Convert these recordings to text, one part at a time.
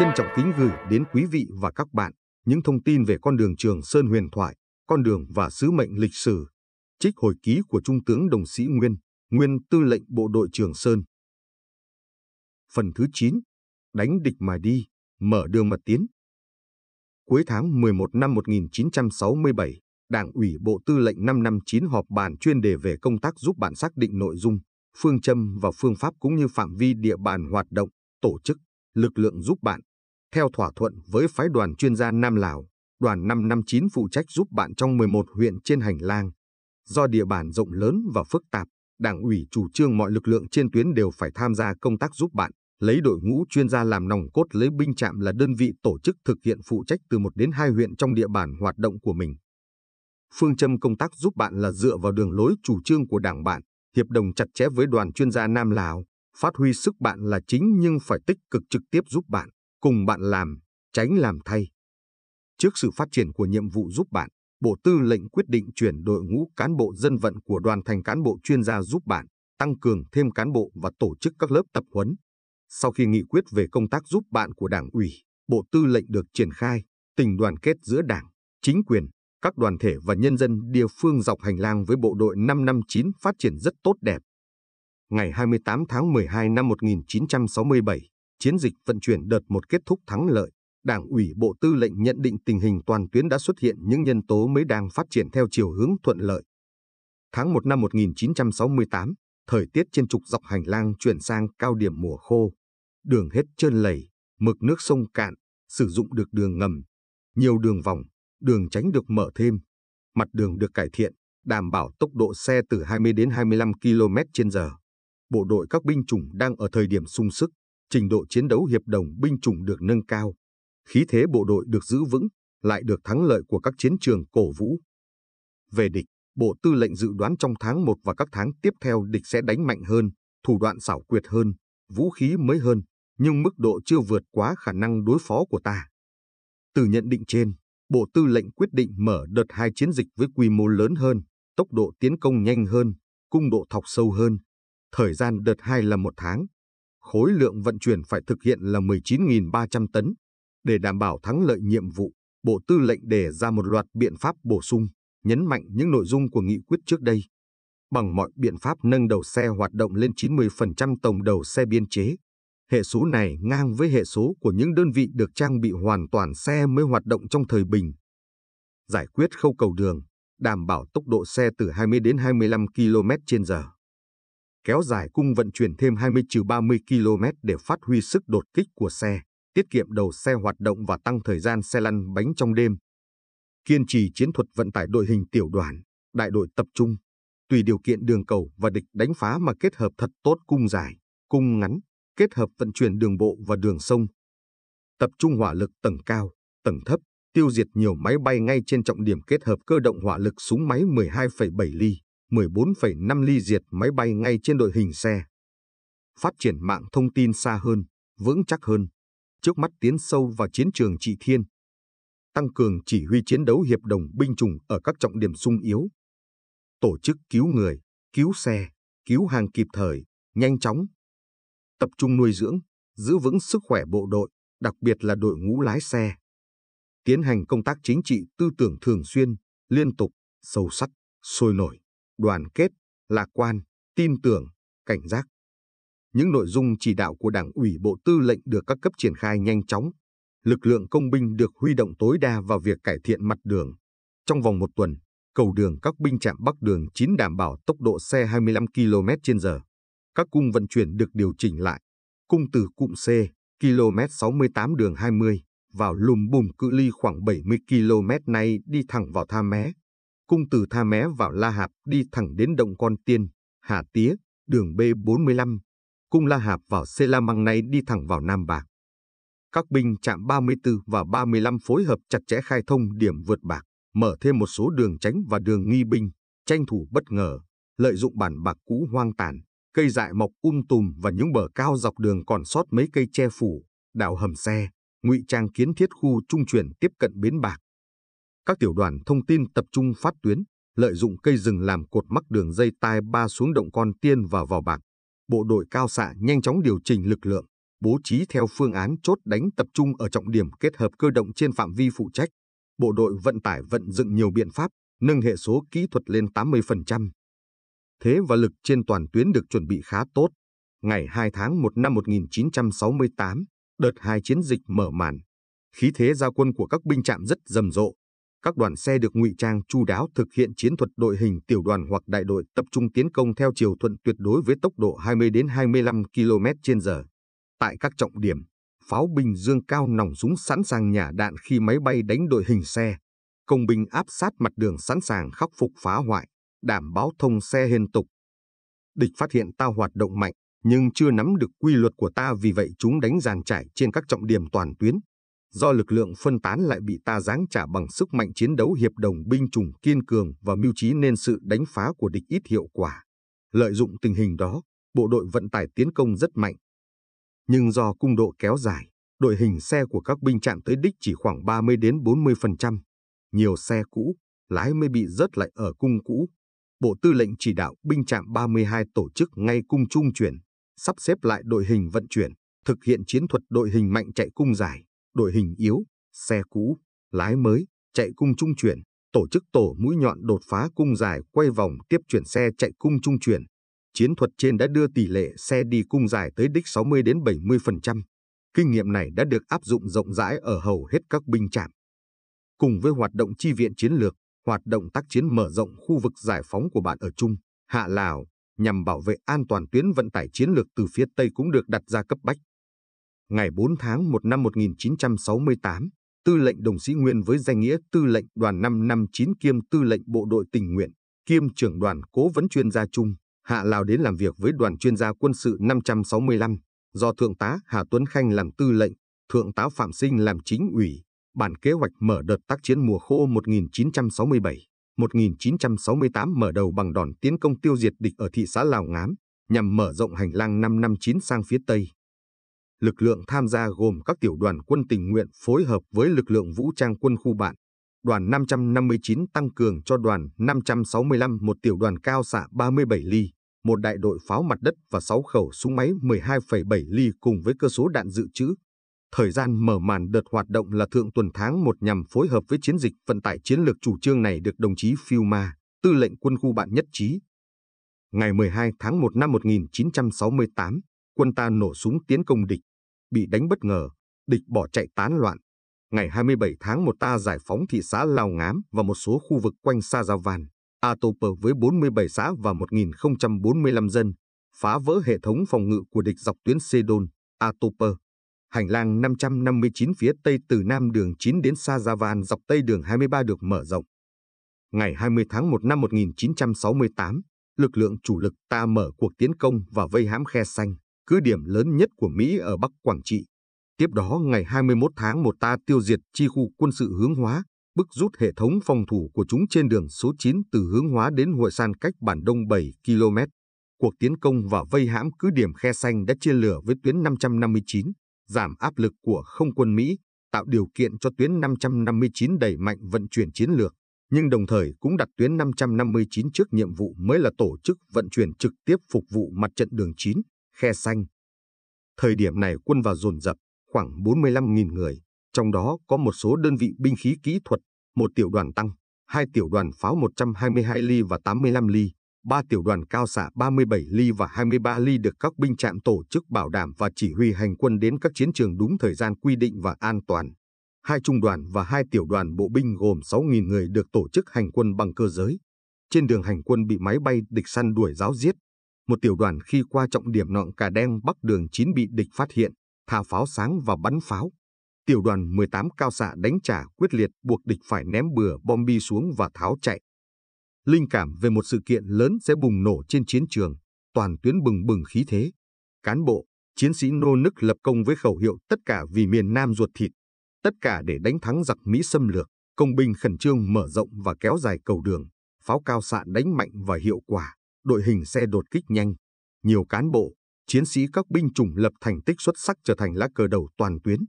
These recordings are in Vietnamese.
Trân trọng kính gửi đến quý vị và các bạn những thông tin về con đường Trường Sơn huyền thoại, con đường và sứ mệnh lịch sử. Trích hồi ký của Trung tướng Đồng Sĩ Nguyên, Nguyên Tư lệnh Bộ đội Trường Sơn. Phần thứ 9. Đánh địch mà đi, mở đường mà tiến. Cuối tháng 11 năm 1967, Đảng ủy Bộ Tư lệnh 559 họp bàn chuyên đề về công tác giúp bạn xác định nội dung, phương châm và phương pháp cũng như phạm vi địa bàn hoạt động, tổ chức, lực lượng giúp bạn, theo thỏa thuận với phái đoàn chuyên gia Nam Lào, đoàn 559 phụ trách giúp bạn trong 11 huyện trên hành lang. Do địa bàn rộng lớn và phức tạp, Đảng ủy chủ trương mọi lực lượng trên tuyến đều phải tham gia công tác giúp bạn, lấy đội ngũ chuyên gia làm nòng cốt lấy binh trạm là đơn vị tổ chức thực hiện phụ trách từ 1 đến 2 huyện trong địa bàn hoạt động của mình. Phương châm công tác giúp bạn là dựa vào đường lối chủ trương của đảng bạn, hiệp đồng chặt chẽ với đoàn chuyên gia Nam Lào, phát huy sức bạn là chính nhưng phải tích cực trực tiếp giúp bạn cùng bạn làm, tránh làm thay. Trước sự phát triển của nhiệm vụ giúp bạn, Bộ Tư lệnh quyết định chuyển đội ngũ cán bộ dân vận của đoàn thành cán bộ chuyên gia giúp bạn, tăng cường thêm cán bộ và tổ chức các lớp tập huấn. Sau khi nghị quyết về công tác giúp bạn của Đảng ủy, Bộ Tư lệnh được triển khai, tình đoàn kết giữa Đảng, chính quyền, các đoàn thể và nhân dân địa phương dọc hành lang với bộ đội 559 phát triển rất tốt đẹp. Ngày 28 tháng 12 năm 1967, Chiến dịch vận chuyển đợt một kết thúc thắng lợi, Đảng ủy Bộ Tư lệnh nhận định tình hình toàn tuyến đã xuất hiện những nhân tố mới đang phát triển theo chiều hướng thuận lợi. Tháng 1 năm 1968, thời tiết trên trục dọc hành lang chuyển sang cao điểm mùa khô. Đường hết trơn lầy, mực nước sông cạn, sử dụng được đường ngầm. Nhiều đường vòng, đường tránh được mở thêm. Mặt đường được cải thiện, đảm bảo tốc độ xe từ 20 đến 25 km h Bộ đội các binh chủng đang ở thời điểm sung sức, trình độ chiến đấu hiệp đồng binh chủng được nâng cao, khí thế bộ đội được giữ vững, lại được thắng lợi của các chiến trường cổ vũ. Về địch, Bộ Tư lệnh dự đoán trong tháng 1 và các tháng tiếp theo địch sẽ đánh mạnh hơn, thủ đoạn xảo quyệt hơn, vũ khí mới hơn, nhưng mức độ chưa vượt quá khả năng đối phó của ta. Từ nhận định trên, Bộ Tư lệnh quyết định mở đợt hai chiến dịch với quy mô lớn hơn, tốc độ tiến công nhanh hơn, cung độ thọc sâu hơn. Thời gian đợt hai là một tháng, khối lượng vận chuyển phải thực hiện là 19.300 tấn. Để đảm bảo thắng lợi nhiệm vụ, Bộ Tư lệnh đề ra một loạt biện pháp bổ sung, nhấn mạnh những nội dung của nghị quyết trước đây. Bằng mọi biện pháp nâng đầu xe hoạt động lên 90% tổng đầu xe biên chế. Hệ số này ngang với hệ số của những đơn vị được trang bị hoàn toàn xe mới hoạt động trong thời bình. Giải quyết khâu cầu đường, đảm bảo tốc độ xe từ 20 đến 25 km/h kéo dài cung vận chuyển thêm 20-30 km để phát huy sức đột kích của xe, tiết kiệm đầu xe hoạt động và tăng thời gian xe lăn bánh trong đêm. Kiên trì chiến thuật vận tải đội hình tiểu đoàn, đại đội tập trung, tùy điều kiện đường cầu và địch đánh phá mà kết hợp thật tốt cung dài, cung ngắn, kết hợp vận chuyển đường bộ và đường sông. Tập trung hỏa lực tầng cao, tầng thấp, tiêu diệt nhiều máy bay ngay trên trọng điểm kết hợp cơ động hỏa lực súng máy 12,7 ly. 14,5 ly diệt máy bay ngay trên đội hình xe. Phát triển mạng thông tin xa hơn, vững chắc hơn, trước mắt tiến sâu vào chiến trường trị thiên. Tăng cường chỉ huy chiến đấu hiệp đồng binh chủng ở các trọng điểm sung yếu. Tổ chức cứu người, cứu xe, cứu hàng kịp thời, nhanh chóng. Tập trung nuôi dưỡng, giữ vững sức khỏe bộ đội, đặc biệt là đội ngũ lái xe. Tiến hành công tác chính trị tư tưởng thường xuyên, liên tục, sâu sắc, sôi nổi đoàn kết, lạc quan, tin tưởng, cảnh giác. Những nội dung chỉ đạo của Đảng ủy Bộ Tư lệnh được các cấp triển khai nhanh chóng. Lực lượng công binh được huy động tối đa vào việc cải thiện mặt đường. Trong vòng một tuần, cầu đường các binh trạm Bắc đường 9 đảm bảo tốc độ xe 25 km/h. Các cung vận chuyển được điều chỉnh lại. Cung từ cụm C, km 68 đường 20, vào lùm bùm cự ly khoảng 70 km nay đi thẳng vào Tha Mé, cung từ Tha Mé vào La Hạp đi thẳng đến Động Con Tiên, Hà Tía, đường B45, cung La Hạp vào Sê La Măng này đi thẳng vào Nam Bạc. Các binh trạm 34 và 35 phối hợp chặt chẽ khai thông điểm vượt bạc, mở thêm một số đường tránh và đường nghi binh, tranh thủ bất ngờ, lợi dụng bản bạc cũ hoang tàn, cây dại mọc um tùm và những bờ cao dọc đường còn sót mấy cây che phủ, đảo hầm xe, ngụy trang kiến thiết khu trung chuyển tiếp cận bến bạc, các tiểu đoàn thông tin tập trung phát tuyến, lợi dụng cây rừng làm cột mắc đường dây tai ba xuống động con tiên và vào bạc. Bộ đội cao xạ nhanh chóng điều chỉnh lực lượng, bố trí theo phương án chốt đánh tập trung ở trọng điểm kết hợp cơ động trên phạm vi phụ trách. Bộ đội vận tải vận dựng nhiều biện pháp, nâng hệ số kỹ thuật lên 80%. Thế và lực trên toàn tuyến được chuẩn bị khá tốt. Ngày 2 tháng 1 năm 1968, đợt hai chiến dịch mở màn. Khí thế gia quân của các binh trạm rất rầm rộ, các đoàn xe được ngụy trang chu đáo thực hiện chiến thuật đội hình tiểu đoàn hoặc đại đội tập trung tiến công theo chiều thuận tuyệt đối với tốc độ 20 đến 25 km/h. Tại các trọng điểm, pháo binh dương cao nòng súng sẵn sàng nhả đạn khi máy bay đánh đội hình xe. Công binh áp sát mặt đường sẵn sàng khắc phục phá hoại, đảm bảo thông xe liên tục. Địch phát hiện ta hoạt động mạnh, nhưng chưa nắm được quy luật của ta vì vậy chúng đánh giàn trải trên các trọng điểm toàn tuyến, do lực lượng phân tán lại bị ta giáng trả bằng sức mạnh chiến đấu hiệp đồng binh chủng kiên cường và mưu trí nên sự đánh phá của địch ít hiệu quả. Lợi dụng tình hình đó, bộ đội vận tải tiến công rất mạnh. Nhưng do cung độ kéo dài, đội hình xe của các binh chạm tới đích chỉ khoảng 30 đến 40%. Nhiều xe cũ, lái mới bị rớt lại ở cung cũ. Bộ tư lệnh chỉ đạo binh trạm 32 tổ chức ngay cung trung chuyển, sắp xếp lại đội hình vận chuyển, thực hiện chiến thuật đội hình mạnh chạy cung dài đội hình yếu, xe cũ, lái mới, chạy cung trung chuyển, tổ chức tổ mũi nhọn đột phá cung dài quay vòng tiếp chuyển xe chạy cung trung chuyển. Chiến thuật trên đã đưa tỷ lệ xe đi cung dài tới đích 60 đến 70%. Kinh nghiệm này đã được áp dụng rộng rãi ở hầu hết các binh trạm. Cùng với hoạt động chi viện chiến lược, hoạt động tác chiến mở rộng khu vực giải phóng của bạn ở Trung, Hạ Lào, nhằm bảo vệ an toàn tuyến vận tải chiến lược từ phía Tây cũng được đặt ra cấp bách ngày 4 tháng 1 năm 1968, tư lệnh đồng sĩ Nguyên với danh nghĩa tư lệnh đoàn 559 kiêm tư lệnh bộ đội tình nguyện, kiêm trưởng đoàn cố vấn chuyên gia chung, hạ Lào đến làm việc với đoàn chuyên gia quân sự 565, do Thượng tá Hà Tuấn Khanh làm tư lệnh, Thượng tá Phạm Sinh làm chính ủy, bản kế hoạch mở đợt tác chiến mùa khô 1967. 1968 mở đầu bằng đòn tiến công tiêu diệt địch ở thị xã Lào Ngám, nhằm mở rộng hành lang 559 sang phía Tây lực lượng tham gia gồm các tiểu đoàn quân tình nguyện phối hợp với lực lượng vũ trang quân khu bạn. Đoàn 559 tăng cường cho đoàn 565 một tiểu đoàn cao xạ 37 ly, một đại đội pháo mặt đất và 6 khẩu súng máy 12,7 ly cùng với cơ số đạn dự trữ. Thời gian mở màn đợt hoạt động là thượng tuần tháng 1 nhằm phối hợp với chiến dịch vận tải chiến lược chủ trương này được đồng chí Fiuma, tư lệnh quân khu bạn nhất trí. Ngày 12 tháng 1 năm 1968, quân ta nổ súng tiến công địch, bị đánh bất ngờ, địch bỏ chạy tán loạn. Ngày 27 tháng 1 ta giải phóng thị xã Lao Ngám và một số khu vực quanh Sa Giao Van, Atopa với 47 xã và 1.045 dân, phá vỡ hệ thống phòng ngự của địch dọc tuyến Sedon, Atopa. Hành lang 559 phía tây từ nam đường 9 đến Sa Giao Van dọc tây đường 23 được mở rộng. Ngày 20 tháng 1 năm 1968, lực lượng chủ lực ta mở cuộc tiến công và vây hãm khe xanh cứ điểm lớn nhất của Mỹ ở Bắc Quảng Trị. Tiếp đó ngày 21 tháng 1 ta tiêu diệt chi khu quân sự hướng hóa, bức rút hệ thống phòng thủ của chúng trên đường số 9 từ hướng hóa đến Hội San cách bản đông 7 km. Cuộc tiến công và vây hãm cứ điểm khe xanh đã chia lửa với tuyến 559, giảm áp lực của không quân Mỹ, tạo điều kiện cho tuyến 559 đẩy mạnh vận chuyển chiến lược, nhưng đồng thời cũng đặt tuyến 559 trước nhiệm vụ mới là tổ chức vận chuyển trực tiếp phục vụ mặt trận đường 9 khe xanh. Thời điểm này quân vào dồn dập khoảng 45.000 người, trong đó có một số đơn vị binh khí kỹ thuật, một tiểu đoàn tăng, hai tiểu đoàn pháo 122 ly và 85 ly, ba tiểu đoàn cao xạ 37 ly và 23 ly được các binh trạm tổ chức bảo đảm và chỉ huy hành quân đến các chiến trường đúng thời gian quy định và an toàn. Hai trung đoàn và hai tiểu đoàn bộ binh gồm 6.000 người được tổ chức hành quân bằng cơ giới. Trên đường hành quân bị máy bay địch săn đuổi giáo giết, một tiểu đoàn khi qua trọng điểm nọn cà đen bắc đường 9 bị địch phát hiện, thả pháo sáng và bắn pháo. Tiểu đoàn 18 cao xạ đánh trả quyết liệt buộc địch phải ném bừa bom bi xuống và tháo chạy. Linh cảm về một sự kiện lớn sẽ bùng nổ trên chiến trường, toàn tuyến bừng bừng khí thế. Cán bộ, chiến sĩ nô nức lập công với khẩu hiệu tất cả vì miền Nam ruột thịt, tất cả để đánh thắng giặc Mỹ xâm lược, công binh khẩn trương mở rộng và kéo dài cầu đường, pháo cao xạ đánh mạnh và hiệu quả đội hình xe đột kích nhanh. Nhiều cán bộ, chiến sĩ các binh chủng lập thành tích xuất sắc trở thành lá cờ đầu toàn tuyến.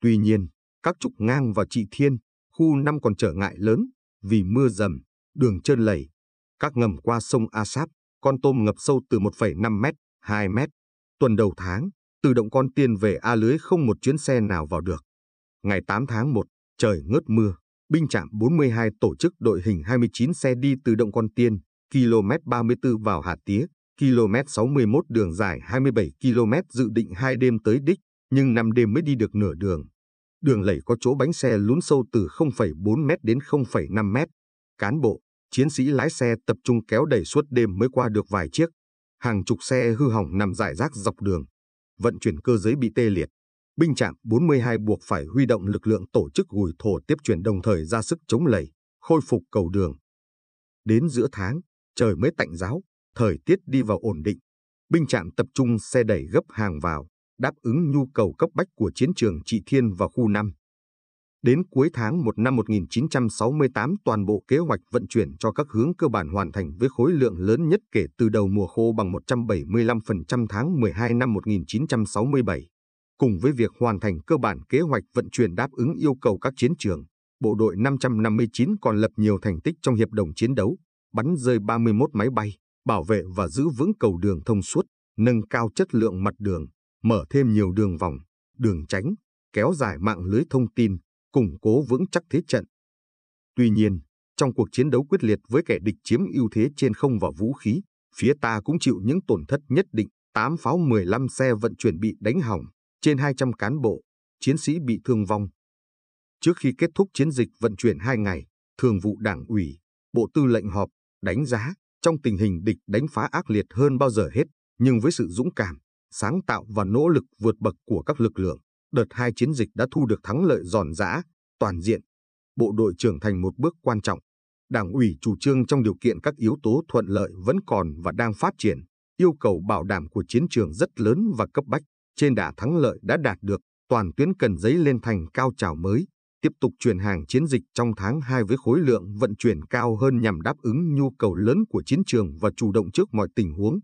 Tuy nhiên, các trục ngang và trị thiên, khu năm còn trở ngại lớn vì mưa dầm, đường trơn lầy. Các ngầm qua sông Asap, con tôm ngập sâu từ 1,5 mét, 2 mét. Tuần đầu tháng, từ động con tiên về A lưới không một chuyến xe nào vào được. Ngày 8 tháng 1, trời ngớt mưa, binh trạm 42 tổ chức đội hình 29 xe đi từ động con tiên, km 34 vào Hà Tía, km 61 đường dài 27 km dự định hai đêm tới đích, nhưng năm đêm mới đi được nửa đường. Đường lầy có chỗ bánh xe lún sâu từ 0,4 m đến 0,5 m. Cán bộ, chiến sĩ lái xe tập trung kéo đẩy suốt đêm mới qua được vài chiếc. Hàng chục xe hư hỏng nằm rải rác dọc đường. Vận chuyển cơ giới bị tê liệt. Binh trạm 42 buộc phải huy động lực lượng tổ chức gùi thổ tiếp chuyển đồng thời ra sức chống lầy, khôi phục cầu đường. Đến giữa tháng, trời mới tạnh giáo, thời tiết đi vào ổn định. Binh trạm tập trung xe đẩy gấp hàng vào, đáp ứng nhu cầu cấp bách của chiến trường Trị Thiên và khu 5. Đến cuối tháng 1 năm 1968 toàn bộ kế hoạch vận chuyển cho các hướng cơ bản hoàn thành với khối lượng lớn nhất kể từ đầu mùa khô bằng 175% tháng 12 năm 1967. Cùng với việc hoàn thành cơ bản kế hoạch vận chuyển đáp ứng yêu cầu các chiến trường, bộ đội 559 còn lập nhiều thành tích trong hiệp đồng chiến đấu, bắn rơi 31 máy bay, bảo vệ và giữ vững cầu đường thông suốt, nâng cao chất lượng mặt đường, mở thêm nhiều đường vòng, đường tránh, kéo dài mạng lưới thông tin, củng cố vững chắc thế trận. Tuy nhiên, trong cuộc chiến đấu quyết liệt với kẻ địch chiếm ưu thế trên không và vũ khí, phía ta cũng chịu những tổn thất nhất định, 8 pháo 15 xe vận chuyển bị đánh hỏng, trên 200 cán bộ, chiến sĩ bị thương vong. Trước khi kết thúc chiến dịch vận chuyển 2 ngày, Thường vụ Đảng ủy, Bộ Tư lệnh họp đánh giá trong tình hình địch đánh phá ác liệt hơn bao giờ hết, nhưng với sự dũng cảm, sáng tạo và nỗ lực vượt bậc của các lực lượng, đợt hai chiến dịch đã thu được thắng lợi giòn giã, toàn diện. Bộ đội trưởng thành một bước quan trọng. Đảng ủy chủ trương trong điều kiện các yếu tố thuận lợi vẫn còn và đang phát triển, yêu cầu bảo đảm của chiến trường rất lớn và cấp bách, trên đà thắng lợi đã đạt được, toàn tuyến cần giấy lên thành cao trào mới tiếp tục chuyển hàng chiến dịch trong tháng 2 với khối lượng vận chuyển cao hơn nhằm đáp ứng nhu cầu lớn của chiến trường và chủ động trước mọi tình huống.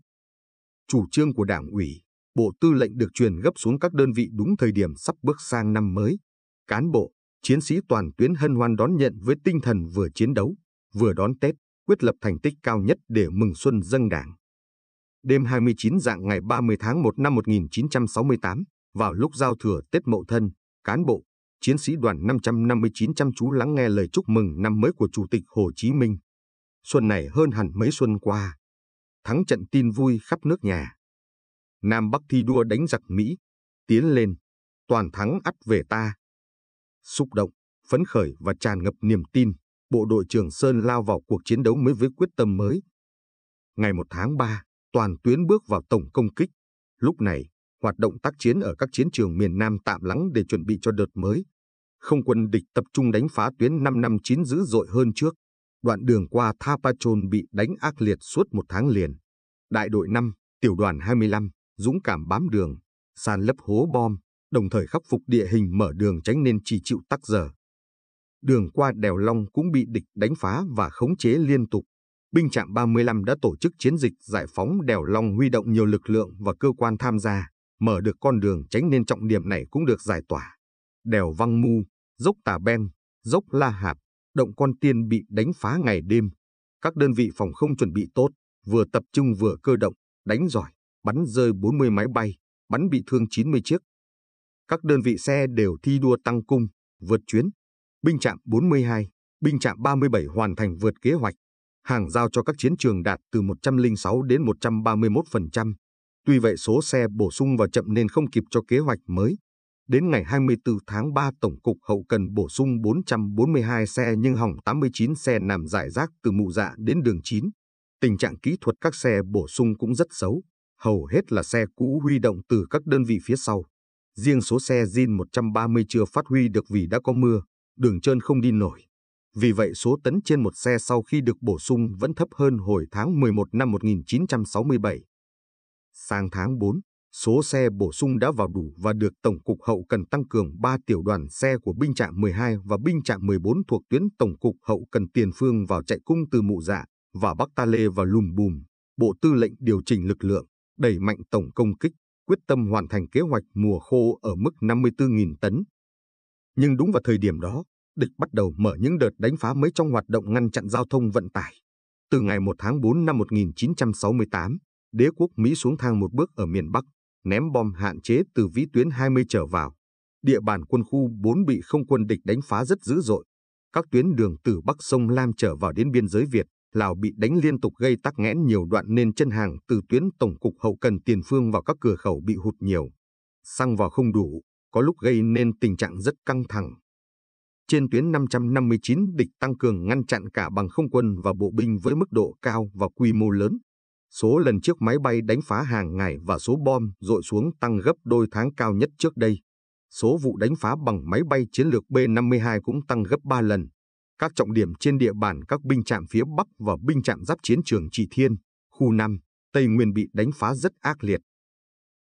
Chủ trương của Đảng ủy, Bộ Tư lệnh được truyền gấp xuống các đơn vị đúng thời điểm sắp bước sang năm mới. Cán bộ, chiến sĩ toàn tuyến hân hoan đón nhận với tinh thần vừa chiến đấu, vừa đón Tết, quyết lập thành tích cao nhất để mừng xuân dân Đảng. Đêm 29 dạng ngày 30 tháng 1 năm 1968, vào lúc giao thừa Tết Mậu Thân, cán bộ, chiến sĩ đoàn 559 chăm chú lắng nghe lời chúc mừng năm mới của Chủ tịch Hồ Chí Minh. Xuân này hơn hẳn mấy xuân qua. Thắng trận tin vui khắp nước nhà. Nam Bắc thi đua đánh giặc Mỹ, tiến lên, toàn thắng ắt về ta. Xúc động, phấn khởi và tràn ngập niềm tin, bộ đội Trường Sơn lao vào cuộc chiến đấu mới với quyết tâm mới. Ngày 1 tháng 3, toàn tuyến bước vào tổng công kích. Lúc này, hoạt động tác chiến ở các chiến trường miền Nam tạm lắng để chuẩn bị cho đợt mới không quân địch tập trung đánh phá tuyến 559 dữ dội hơn trước. Đoạn đường qua Thapachon bị đánh ác liệt suốt một tháng liền. Đại đội 5, tiểu đoàn 25, dũng cảm bám đường, san lấp hố bom, đồng thời khắc phục địa hình mở đường tránh nên chỉ chịu tắc giờ. Đường qua đèo Long cũng bị địch đánh phá và khống chế liên tục. Binh trạm 35 đã tổ chức chiến dịch giải phóng đèo Long huy động nhiều lực lượng và cơ quan tham gia, mở được con đường tránh nên trọng điểm này cũng được giải tỏa. Đèo Văng Mu, dốc Tà Ben, dốc La Hạp, động Con Tiên bị đánh phá ngày đêm. Các đơn vị phòng không chuẩn bị tốt, vừa tập trung vừa cơ động, đánh giỏi, bắn rơi 40 máy bay, bắn bị thương 90 chiếc. Các đơn vị xe đều thi đua tăng cung, vượt chuyến. Binh trạm 42, binh trạm 37 hoàn thành vượt kế hoạch. Hàng giao cho các chiến trường đạt từ 106 đến 131%. Tuy vậy số xe bổ sung vào chậm nên không kịp cho kế hoạch mới. Đến ngày 24 tháng 3, Tổng cục Hậu cần bổ sung 442 xe nhưng hỏng 89 xe nằm giải rác từ mù dạ đến đường 9. Tình trạng kỹ thuật các xe bổ sung cũng rất xấu, hầu hết là xe cũ huy động từ các đơn vị phía sau. Riêng số xe Zin 130 chưa phát huy được vì đã có mưa, đường trơn không đi nổi. Vì vậy số tấn trên một xe sau khi được bổ sung vẫn thấp hơn hồi tháng 11 năm 1967. Sang tháng 4, số xe bổ sung đã vào đủ và được Tổng cục Hậu cần tăng cường 3 tiểu đoàn xe của binh trạm 12 và binh trạm 14 thuộc tuyến Tổng cục Hậu cần tiền phương vào chạy cung từ Mụ Dạ và Bắc Ta Lê và Lùm Bùm. Bộ Tư lệnh điều chỉnh lực lượng, đẩy mạnh tổng công kích, quyết tâm hoàn thành kế hoạch mùa khô ở mức 54.000 tấn. Nhưng đúng vào thời điểm đó, địch bắt đầu mở những đợt đánh phá mới trong hoạt động ngăn chặn giao thông vận tải. Từ ngày 1 tháng 4 năm 1968, đế quốc Mỹ xuống thang một bước ở miền Bắc, ném bom hạn chế từ vĩ tuyến 20 trở vào. Địa bàn quân khu 4 bị không quân địch đánh phá rất dữ dội. Các tuyến đường từ Bắc sông Lam trở vào đến biên giới Việt, Lào bị đánh liên tục gây tắc nghẽn nhiều đoạn nên chân hàng từ tuyến Tổng cục Hậu cần Tiền Phương vào các cửa khẩu bị hụt nhiều. Xăng vào không đủ, có lúc gây nên tình trạng rất căng thẳng. Trên tuyến 559 địch tăng cường ngăn chặn cả bằng không quân và bộ binh với mức độ cao và quy mô lớn, số lần chiếc máy bay đánh phá hàng ngày và số bom dội xuống tăng gấp đôi tháng cao nhất trước đây. Số vụ đánh phá bằng máy bay chiến lược B-52 cũng tăng gấp 3 lần. Các trọng điểm trên địa bàn các binh trạm phía Bắc và binh trạm giáp chiến trường Trị Thiên, khu 5, Tây Nguyên bị đánh phá rất ác liệt.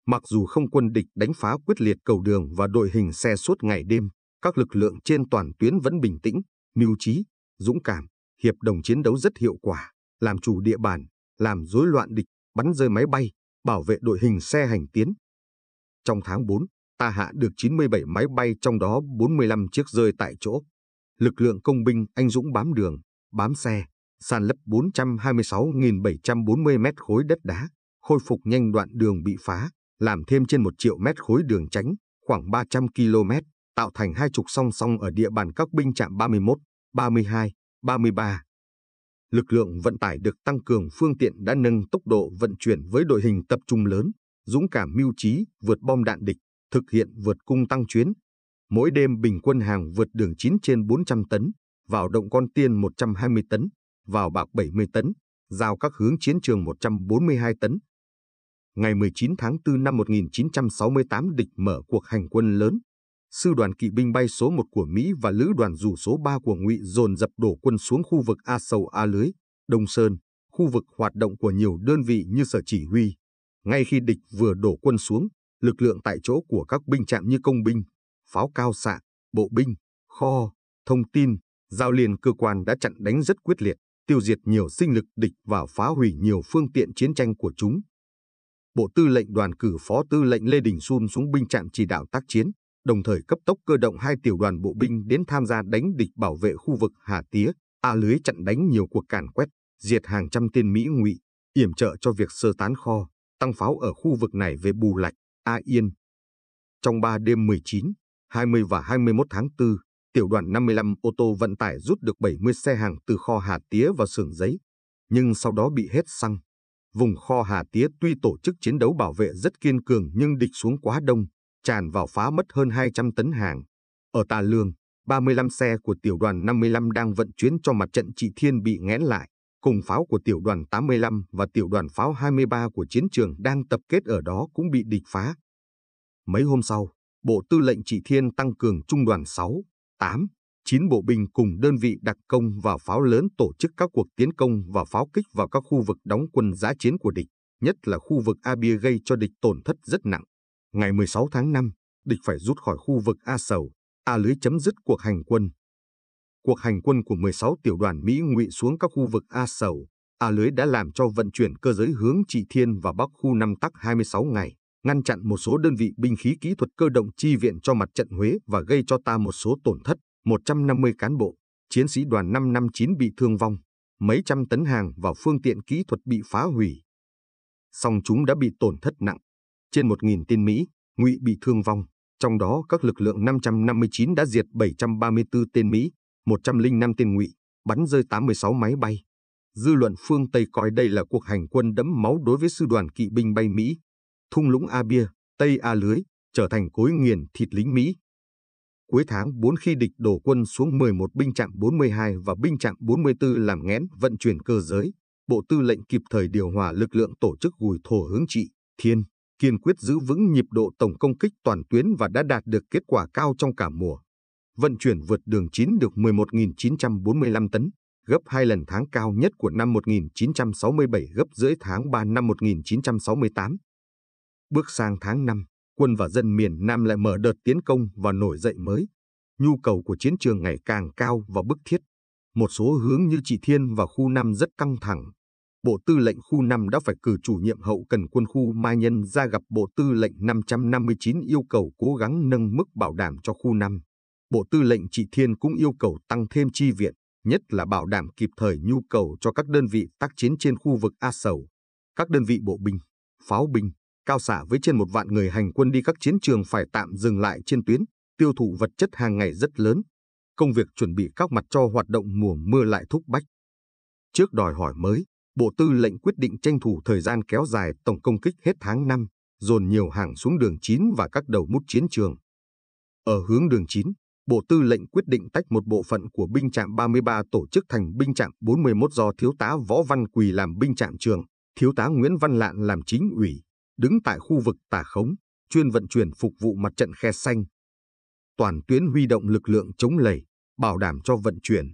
Mặc dù không quân địch đánh phá quyết liệt cầu đường và đội hình xe suốt ngày đêm, các lực lượng trên toàn tuyến vẫn bình tĩnh, mưu trí, dũng cảm, hiệp đồng chiến đấu rất hiệu quả, làm chủ địa bàn, làm rối loạn địch, bắn rơi máy bay, bảo vệ đội hình xe hành tiến. Trong tháng 4, ta hạ được 97 máy bay trong đó 45 chiếc rơi tại chỗ. Lực lượng công binh anh dũng bám đường, bám xe, san lấp 426.740 mét khối đất đá, khôi phục nhanh đoạn đường bị phá, làm thêm trên 1 triệu mét khối đường tránh, khoảng 300 km, tạo thành hai trục song song ở địa bàn các binh trạm 31, 32, 33, lực lượng vận tải được tăng cường phương tiện đã nâng tốc độ vận chuyển với đội hình tập trung lớn, dũng cảm mưu trí, vượt bom đạn địch, thực hiện vượt cung tăng chuyến. Mỗi đêm bình quân hàng vượt đường 9 trên 400 tấn, vào động con tiên 120 tấn, vào bạc 70 tấn, giao các hướng chiến trường 142 tấn. Ngày 19 tháng 4 năm 1968 địch mở cuộc hành quân lớn, sư đoàn kỵ binh bay số 1 của Mỹ và lữ đoàn dù số 3 của Ngụy dồn dập đổ quân xuống khu vực A Sầu A Lưới, Đông Sơn, khu vực hoạt động của nhiều đơn vị như sở chỉ huy. Ngay khi địch vừa đổ quân xuống, lực lượng tại chỗ của các binh chạm như công binh, pháo cao xạ, bộ binh, kho, thông tin, giao liên cơ quan đã chặn đánh rất quyết liệt, tiêu diệt nhiều sinh lực địch và phá hủy nhiều phương tiện chiến tranh của chúng. Bộ Tư lệnh Đoàn cử Phó Tư lệnh Lê Đình Xuân xuống binh chạm chỉ đạo tác chiến, đồng thời cấp tốc cơ động hai tiểu đoàn bộ binh đến tham gia đánh địch bảo vệ khu vực Hà Tía, A Lưới chặn đánh nhiều cuộc càn quét, diệt hàng trăm tên Mỹ ngụy, yểm trợ cho việc sơ tán kho, tăng pháo ở khu vực này về Bù Lạch, A Yên. Trong 3 đêm 19, 20 và 21 tháng 4, tiểu đoàn 55 ô tô vận tải rút được 70 xe hàng từ kho Hà Tía vào xưởng giấy, nhưng sau đó bị hết xăng. Vùng kho Hà Tía tuy tổ chức chiến đấu bảo vệ rất kiên cường nhưng địch xuống quá đông, tràn vào phá mất hơn 200 tấn hàng. Ở Tà Lương, 35 xe của tiểu đoàn 55 đang vận chuyến cho mặt trận Trị Thiên bị nghẽn lại, cùng pháo của tiểu đoàn 85 và tiểu đoàn pháo 23 của chiến trường đang tập kết ở đó cũng bị địch phá. Mấy hôm sau, Bộ Tư lệnh Trị Thiên tăng cường trung đoàn 6, 8, 9 bộ binh cùng đơn vị đặc công và pháo lớn tổ chức các cuộc tiến công và pháo kích vào các khu vực đóng quân giã chiến của địch, nhất là khu vực Abia gây cho địch tổn thất rất nặng. Ngày 16 tháng 5, địch phải rút khỏi khu vực A Sầu, A Lưới chấm dứt cuộc hành quân. Cuộc hành quân của 16 tiểu đoàn Mỹ ngụy xuống các khu vực A Sầu, A Lưới đã làm cho vận chuyển cơ giới hướng Trị Thiên và Bắc khu năm tắc 26 ngày, ngăn chặn một số đơn vị binh khí kỹ thuật cơ động chi viện cho mặt trận Huế và gây cho ta một số tổn thất, 150 cán bộ, chiến sĩ đoàn 559 bị thương vong, mấy trăm tấn hàng và phương tiện kỹ thuật bị phá hủy. Song chúng đã bị tổn thất nặng, trên 1.000 tên Mỹ, ngụy bị thương vong, trong đó các lực lượng 559 đã diệt 734 tên Mỹ, 105 tên ngụy, bắn rơi 86 máy bay. Dư luận phương Tây coi đây là cuộc hành quân đẫm máu đối với sư đoàn kỵ binh bay Mỹ. Thung lũng A Bia, Tây A Lưới, trở thành cối nghiền thịt lính Mỹ. Cuối tháng 4 khi địch đổ quân xuống 11 binh trạm 42 và binh trạm 44 làm nghẽn vận chuyển cơ giới, Bộ Tư lệnh kịp thời điều hòa lực lượng tổ chức gùi thổ hướng trị, thiên, kiên quyết giữ vững nhịp độ tổng công kích toàn tuyến và đã đạt được kết quả cao trong cả mùa. Vận chuyển vượt đường 9 được 11.945 tấn, gấp 2 lần tháng cao nhất của năm 1967 gấp rưỡi tháng 3 năm 1968. Bước sang tháng 5, quân và dân miền Nam lại mở đợt tiến công và nổi dậy mới. Nhu cầu của chiến trường ngày càng cao và bức thiết. Một số hướng như Trị Thiên và khu Nam rất căng thẳng, Bộ Tư lệnh Khu 5 đã phải cử chủ nhiệm hậu cần quân khu Mai Nhân ra gặp Bộ Tư lệnh 559 yêu cầu cố gắng nâng mức bảo đảm cho khu 5. Bộ Tư lệnh Trị Thiên cũng yêu cầu tăng thêm chi viện, nhất là bảo đảm kịp thời nhu cầu cho các đơn vị tác chiến trên khu vực A Sầu. Các đơn vị bộ binh, pháo binh, cao xạ với trên một vạn người hành quân đi các chiến trường phải tạm dừng lại trên tuyến, tiêu thụ vật chất hàng ngày rất lớn. Công việc chuẩn bị các mặt cho hoạt động mùa mưa lại thúc bách. Trước đòi hỏi mới, Bộ Tư lệnh quyết định tranh thủ thời gian kéo dài tổng công kích hết tháng 5, dồn nhiều hàng xuống đường 9 và các đầu mút chiến trường. Ở hướng đường 9, Bộ Tư lệnh quyết định tách một bộ phận của binh trạm 33 tổ chức thành binh trạm 41 do Thiếu tá Võ Văn Quỳ làm binh trạm trường, Thiếu tá Nguyễn Văn Lạn làm chính ủy, đứng tại khu vực Tà Khống, chuyên vận chuyển phục vụ mặt trận Khe Xanh. Toàn tuyến huy động lực lượng chống lầy, bảo đảm cho vận chuyển,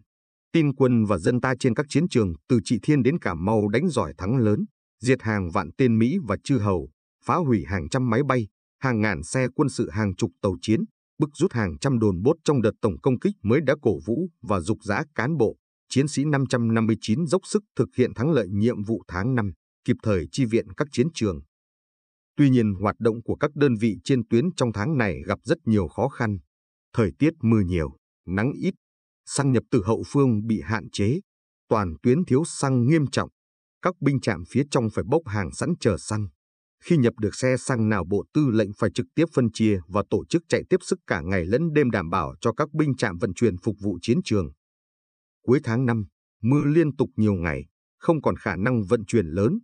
tin quân và dân ta trên các chiến trường từ Trị Thiên đến Cà Mau đánh giỏi thắng lớn, diệt hàng vạn tên Mỹ và chư hầu, phá hủy hàng trăm máy bay, hàng ngàn xe quân sự hàng chục tàu chiến, bức rút hàng trăm đồn bốt trong đợt tổng công kích mới đã cổ vũ và dục dã cán bộ, chiến sĩ 559 dốc sức thực hiện thắng lợi nhiệm vụ tháng 5, kịp thời chi viện các chiến trường. Tuy nhiên hoạt động của các đơn vị trên tuyến trong tháng này gặp rất nhiều khó khăn. Thời tiết mưa nhiều, nắng ít, Xăng nhập từ hậu phương bị hạn chế, toàn tuyến thiếu xăng nghiêm trọng. Các binh trạm phía trong phải bốc hàng sẵn chờ xăng. Khi nhập được xe xăng nào bộ tư lệnh phải trực tiếp phân chia và tổ chức chạy tiếp sức cả ngày lẫn đêm đảm bảo cho các binh trạm vận chuyển phục vụ chiến trường. Cuối tháng 5, mưa liên tục nhiều ngày, không còn khả năng vận chuyển lớn.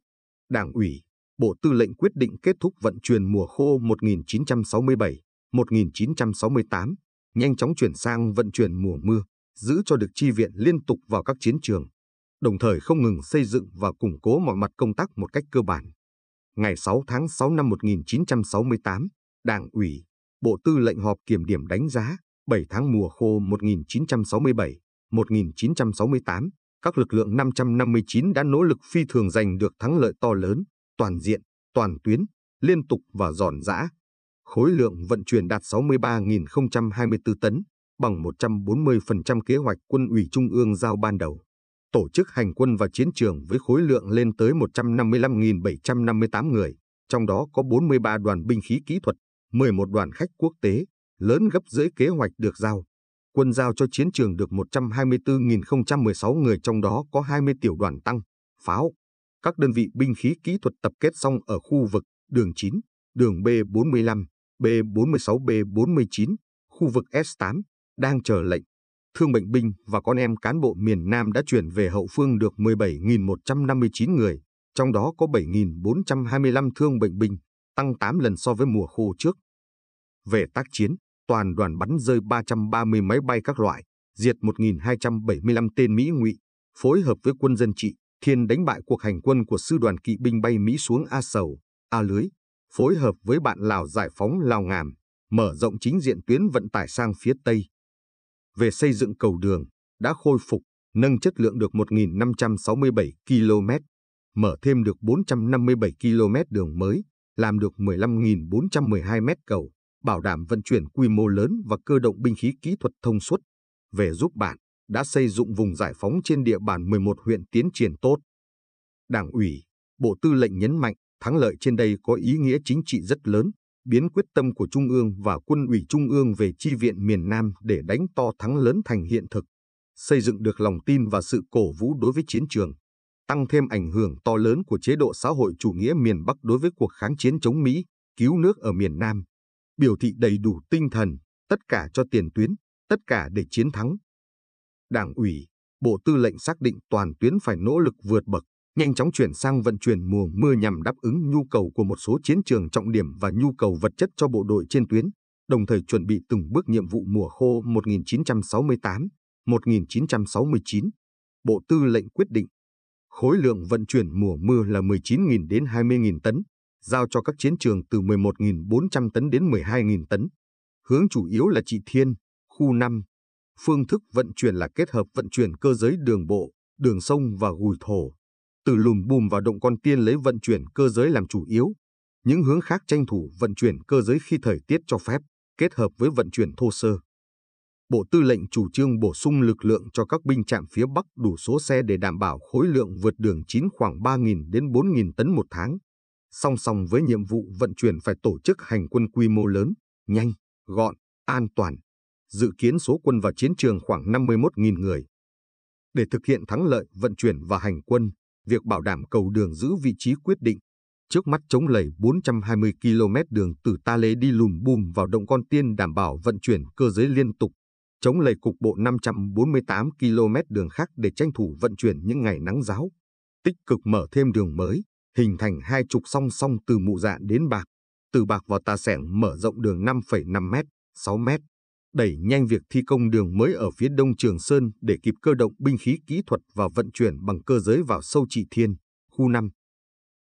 Đảng ủy, Bộ Tư lệnh quyết định kết thúc vận chuyển mùa khô 1967-1968, nhanh chóng chuyển sang vận chuyển mùa mưa giữ cho được chi viện liên tục vào các chiến trường, đồng thời không ngừng xây dựng và củng cố mọi mặt công tác một cách cơ bản. Ngày 6 tháng 6 năm 1968, Đảng ủy, Bộ Tư lệnh họp kiểm điểm đánh giá 7 tháng mùa khô 1967-1968, các lực lượng 559 đã nỗ lực phi thường giành được thắng lợi to lớn, toàn diện, toàn tuyến, liên tục và giòn giã. Khối lượng vận chuyển đạt 63.024 tấn, bằng 140% kế hoạch quân ủy Trung ương giao ban đầu, tổ chức hành quân và chiến trường với khối lượng lên tới 155.758 người, trong đó có 43 đoàn binh khí kỹ thuật, 11 đoàn khách quốc tế, lớn gấp rưỡi kế hoạch được giao. Quân giao cho chiến trường được 124.016 người trong đó có 20 tiểu đoàn tăng, pháo. Các đơn vị binh khí kỹ thuật tập kết xong ở khu vực đường 9, đường B45, B46, B49, khu vực S8, đang chờ lệnh. Thương bệnh binh và con em cán bộ miền Nam đã chuyển về hậu phương được 17.159 người, trong đó có 7.425 thương bệnh binh, tăng 8 lần so với mùa khô trước. Về tác chiến, toàn đoàn bắn rơi 330 máy bay các loại, diệt 1.275 tên Mỹ ngụy, phối hợp với quân dân trị, thiên đánh bại cuộc hành quân của sư đoàn kỵ binh bay Mỹ xuống A Sầu, A Lưới, phối hợp với bạn Lào giải phóng Lào Ngàm, mở rộng chính diện tuyến vận tải sang phía Tây, về xây dựng cầu đường đã khôi phục, nâng chất lượng được 1.567 km, mở thêm được 457 km đường mới, làm được 15.412 mét cầu, bảo đảm vận chuyển quy mô lớn và cơ động binh khí kỹ thuật thông suốt. Về giúp bạn, đã xây dựng vùng giải phóng trên địa bàn 11 huyện tiến triển tốt. Đảng ủy, Bộ Tư lệnh nhấn mạnh, thắng lợi trên đây có ý nghĩa chính trị rất lớn, biến quyết tâm của Trung ương và quân ủy Trung ương về chi viện miền Nam để đánh to thắng lớn thành hiện thực, xây dựng được lòng tin và sự cổ vũ đối với chiến trường, tăng thêm ảnh hưởng to lớn của chế độ xã hội chủ nghĩa miền Bắc đối với cuộc kháng chiến chống Mỹ, cứu nước ở miền Nam, biểu thị đầy đủ tinh thần, tất cả cho tiền tuyến, tất cả để chiến thắng. Đảng ủy, Bộ Tư lệnh xác định toàn tuyến phải nỗ lực vượt bậc, nhanh chóng chuyển sang vận chuyển mùa mưa nhằm đáp ứng nhu cầu của một số chiến trường trọng điểm và nhu cầu vật chất cho bộ đội trên tuyến, đồng thời chuẩn bị từng bước nhiệm vụ mùa khô 1968-1969. Bộ Tư lệnh quyết định khối lượng vận chuyển mùa mưa là 19.000 đến 20.000 tấn, giao cho các chiến trường từ 11.400 tấn đến 12.000 tấn. Hướng chủ yếu là Trị Thiên, khu 5. Phương thức vận chuyển là kết hợp vận chuyển cơ giới đường bộ, đường sông và gùi thổ, từ lùm bùm vào động con tiên lấy vận chuyển cơ giới làm chủ yếu, những hướng khác tranh thủ vận chuyển cơ giới khi thời tiết cho phép, kết hợp với vận chuyển thô sơ. Bộ Tư lệnh chủ trương bổ sung lực lượng cho các binh trạm phía Bắc đủ số xe để đảm bảo khối lượng vượt đường chín khoảng 3.000 đến 4.000 tấn một tháng. Song song với nhiệm vụ vận chuyển phải tổ chức hành quân quy mô lớn, nhanh, gọn, an toàn. Dự kiến số quân vào chiến trường khoảng 51.000 người. Để thực hiện thắng lợi vận chuyển và hành quân, việc bảo đảm cầu đường giữ vị trí quyết định. Trước mắt chống lầy 420 km đường từ Ta lê đi Lùm Bùm vào Động Con Tiên đảm bảo vận chuyển cơ giới liên tục. Chống lầy cục bộ 548 km đường khác để tranh thủ vận chuyển những ngày nắng giáo. Tích cực mở thêm đường mới, hình thành hai trục song song từ mụ dạ đến bạc. Từ bạc vào tà sẻng mở rộng đường 5,5 m, 6 m đẩy nhanh việc thi công đường mới ở phía đông Trường Sơn để kịp cơ động binh khí kỹ thuật và vận chuyển bằng cơ giới vào sâu Trị Thiên, khu 5.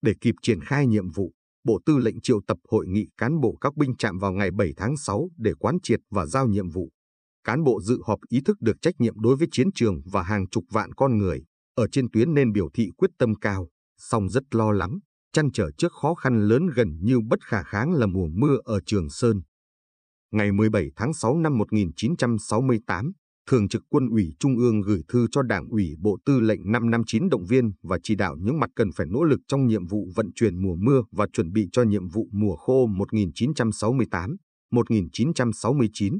Để kịp triển khai nhiệm vụ, Bộ Tư lệnh triệu tập hội nghị cán bộ các binh chạm vào ngày 7 tháng 6 để quán triệt và giao nhiệm vụ. Cán bộ dự họp ý thức được trách nhiệm đối với chiến trường và hàng chục vạn con người ở trên tuyến nên biểu thị quyết tâm cao, song rất lo lắng, chăn trở trước khó khăn lớn gần như bất khả kháng là mùa mưa ở Trường Sơn ngày 17 tháng 6 năm 1968, Thường trực Quân ủy Trung ương gửi thư cho Đảng ủy Bộ Tư lệnh 559 động viên và chỉ đạo những mặt cần phải nỗ lực trong nhiệm vụ vận chuyển mùa mưa và chuẩn bị cho nhiệm vụ mùa khô 1968-1969.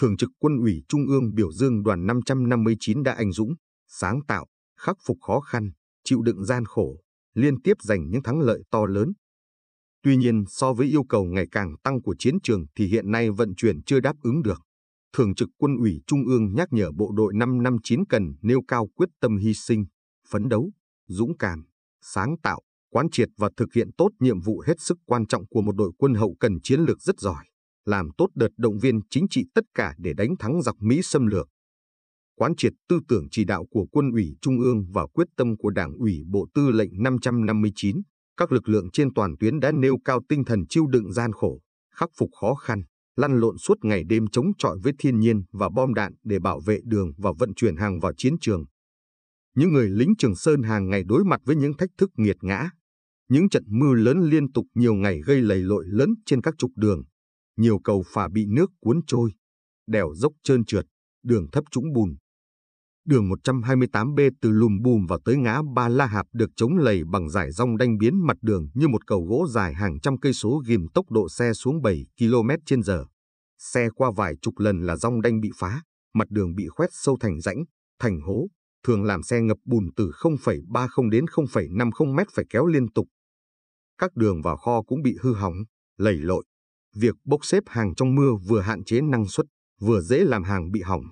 Thường trực Quân ủy Trung ương biểu dương đoàn 559 đã anh dũng, sáng tạo, khắc phục khó khăn, chịu đựng gian khổ, liên tiếp giành những thắng lợi to lớn, Tuy nhiên, so với yêu cầu ngày càng tăng của chiến trường thì hiện nay vận chuyển chưa đáp ứng được. Thường trực Quân ủy Trung ương nhắc nhở bộ đội 559 cần nêu cao quyết tâm hy sinh, phấn đấu, dũng cảm, sáng tạo, quán triệt và thực hiện tốt nhiệm vụ hết sức quan trọng của một đội quân hậu cần chiến lược rất giỏi, làm tốt đợt động viên chính trị tất cả để đánh thắng giặc Mỹ xâm lược. Quán triệt tư tưởng chỉ đạo của Quân ủy Trung ương và quyết tâm của Đảng ủy Bộ Tư lệnh 559 các lực lượng trên toàn tuyến đã nêu cao tinh thần chịu đựng gian khổ, khắc phục khó khăn, lăn lộn suốt ngày đêm chống chọi với thiên nhiên và bom đạn để bảo vệ đường và vận chuyển hàng vào chiến trường. Những người lính Trường Sơn hàng ngày đối mặt với những thách thức nghiệt ngã, những trận mưa lớn liên tục nhiều ngày gây lầy lội lớn trên các trục đường, nhiều cầu phà bị nước cuốn trôi, đèo dốc trơn trượt, đường thấp trũng bùn, Đường 128B từ Lùm Bùm vào tới ngã Ba La Hạp được chống lầy bằng giải rong đanh biến mặt đường như một cầu gỗ dài hàng trăm cây số ghim tốc độ xe xuống 7 km trên giờ. Xe qua vài chục lần là rong đanh bị phá, mặt đường bị khoét sâu thành rãnh, thành hố, thường làm xe ngập bùn từ 0,30 đến 0,50 m phải kéo liên tục. Các đường vào kho cũng bị hư hỏng, lầy lội. Việc bốc xếp hàng trong mưa vừa hạn chế năng suất, vừa dễ làm hàng bị hỏng.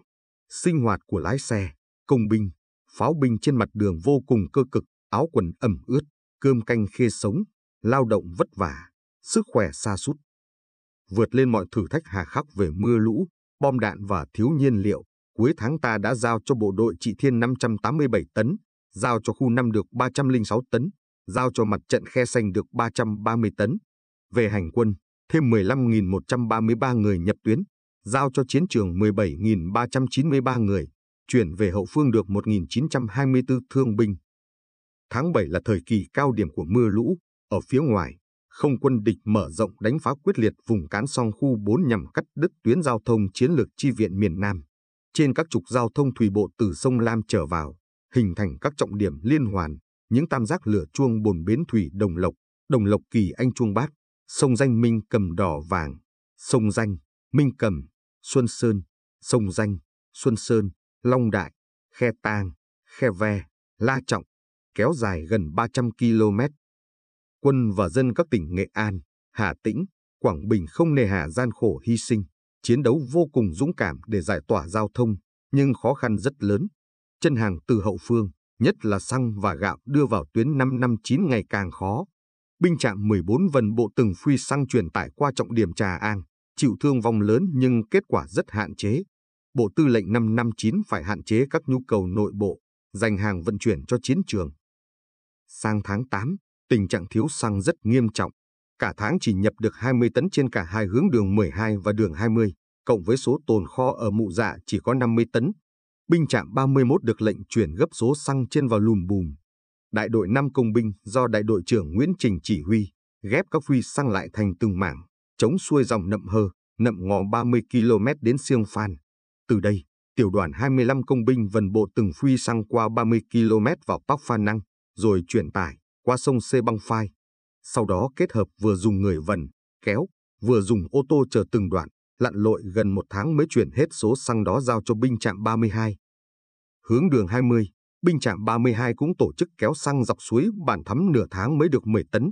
Sinh hoạt của lái xe, công binh, pháo binh trên mặt đường vô cùng cơ cực, áo quần ẩm ướt, cơm canh khê sống, lao động vất vả, sức khỏe xa sút Vượt lên mọi thử thách hà khắc về mưa lũ, bom đạn và thiếu nhiên liệu, cuối tháng ta đã giao cho bộ đội trị thiên 587 tấn, giao cho khu 5 được 306 tấn, giao cho mặt trận khe xanh được 330 tấn. Về hành quân, thêm 15.133 người nhập tuyến, giao cho chiến trường 17.393 người, chuyển về hậu phương được 1.924 thương binh. Tháng 7 là thời kỳ cao điểm của mưa lũ, ở phía ngoài, không quân địch mở rộng đánh phá quyết liệt vùng cán song khu 4 nhằm cắt đứt tuyến giao thông chiến lược chi viện miền Nam. Trên các trục giao thông thủy bộ từ sông Lam trở vào, hình thành các trọng điểm liên hoàn, những tam giác lửa chuông bồn bến thủy Đồng Lộc, Đồng Lộc Kỳ Anh Chuông Bát, sông danh Minh Cầm Đỏ Vàng, sông danh, Minh Cầm, Xuân Sơn, sông danh, Xuân Sơn, Long Đại, Khe Tang, Khe Ve, La Trọng, kéo dài gần 300 km. Quân và dân các tỉnh Nghệ An, Hà Tĩnh, Quảng Bình không nề hà gian khổ hy sinh, chiến đấu vô cùng dũng cảm để giải tỏa giao thông, nhưng khó khăn rất lớn. Chân hàng từ hậu phương, nhất là xăng và gạo đưa vào tuyến 559 ngày càng khó. Binh trạm 14 vần bộ từng phi xăng truyền tải qua trọng điểm Trà An, chịu thương vong lớn nhưng kết quả rất hạn chế. Bộ Tư lệnh 559 phải hạn chế các nhu cầu nội bộ, dành hàng vận chuyển cho chiến trường. Sang tháng 8, tình trạng thiếu xăng rất nghiêm trọng. Cả tháng chỉ nhập được 20 tấn trên cả hai hướng đường 12 và đường 20, cộng với số tồn kho ở mụ dạ chỉ có 50 tấn. Binh trạm 31 được lệnh chuyển gấp số xăng trên vào lùm bùm. Đại đội 5 công binh do đại đội trưởng Nguyễn Trình chỉ huy, ghép các phi xăng lại thành từng mảng, chống xuôi dòng nậm hơ, nậm ngò 30 km đến Siêng Phan. Từ đây, tiểu đoàn 25 công binh vần bộ từng phi sang qua 30 km vào Bắc Pha Năng, rồi chuyển tải qua sông Sê Băng Phai. Sau đó kết hợp vừa dùng người vần, kéo, vừa dùng ô tô chờ từng đoạn, lặn lội gần một tháng mới chuyển hết số xăng đó giao cho binh trạm 32. Hướng đường 20, binh trạm 32 cũng tổ chức kéo xăng dọc suối bản thắm nửa tháng mới được 10 tấn.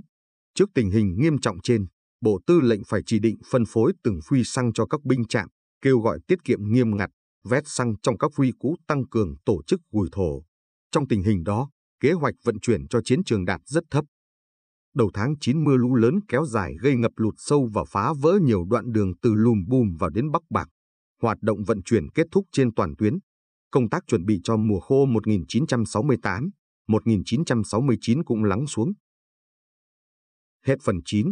Trước tình hình nghiêm trọng trên, Bộ Tư lệnh phải chỉ định phân phối từng phi xăng cho các binh trạm, kêu gọi tiết kiệm nghiêm ngặt, vét xăng trong các phi cũ tăng cường tổ chức gùi thổ. Trong tình hình đó, kế hoạch vận chuyển cho chiến trường đạt rất thấp. Đầu tháng 9 mưa lũ lớn kéo dài gây ngập lụt sâu và phá vỡ nhiều đoạn đường từ Lùm Bùm vào đến Bắc Bạc. Hoạt động vận chuyển kết thúc trên toàn tuyến. Công tác chuẩn bị cho mùa khô 1968, 1969 cũng lắng xuống. Hết phần 9